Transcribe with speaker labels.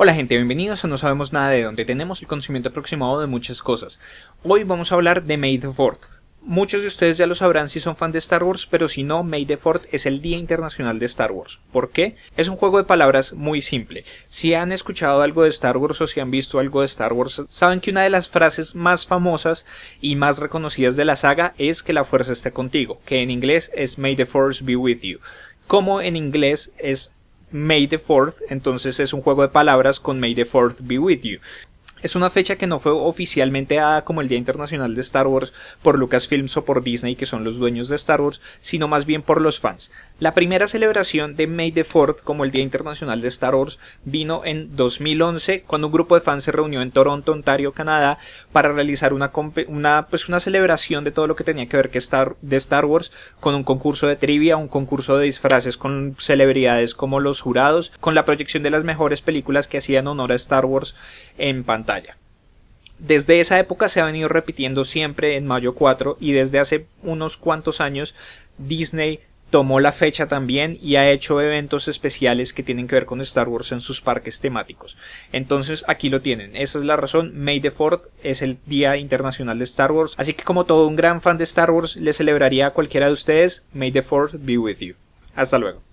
Speaker 1: Hola gente, bienvenidos a No Sabemos Nada de donde tenemos el conocimiento aproximado de muchas cosas. Hoy vamos a hablar de May the Fourth. Muchos de ustedes ya lo sabrán si son fan de Star Wars, pero si no, May the Fort es el Día Internacional de Star Wars. ¿Por qué? Es un juego de palabras muy simple. Si han escuchado algo de Star Wars o si han visto algo de Star Wars, saben que una de las frases más famosas y más reconocidas de la saga es que la fuerza esté contigo, que en inglés es May the Force be with you. Como en inglés es May the Fourth, entonces es un juego de palabras con May the Fourth be with you. Es una fecha que no fue oficialmente dada como el Día Internacional de Star Wars por Lucasfilms o por Disney, que son los dueños de Star Wars, sino más bien por los fans. La primera celebración de May the Fourth como el Día Internacional de Star Wars vino en 2011, cuando un grupo de fans se reunió en Toronto, Ontario, Canadá, para realizar una, una, pues una celebración de todo lo que tenía que ver que Star de Star Wars, con un concurso de trivia, un concurso de disfraces con celebridades como los jurados, con la proyección de las mejores películas que hacían honor a Star Wars en pantalla. Desde esa época se ha venido repitiendo siempre en mayo 4 y desde hace unos cuantos años Disney tomó la fecha también y ha hecho eventos especiales que tienen que ver con Star Wars en sus parques temáticos. Entonces aquí lo tienen. Esa es la razón. May the 4 es el Día Internacional de Star Wars. Así que como todo un gran fan de Star Wars, le celebraría a cualquiera de ustedes May the 4 be with you. Hasta luego.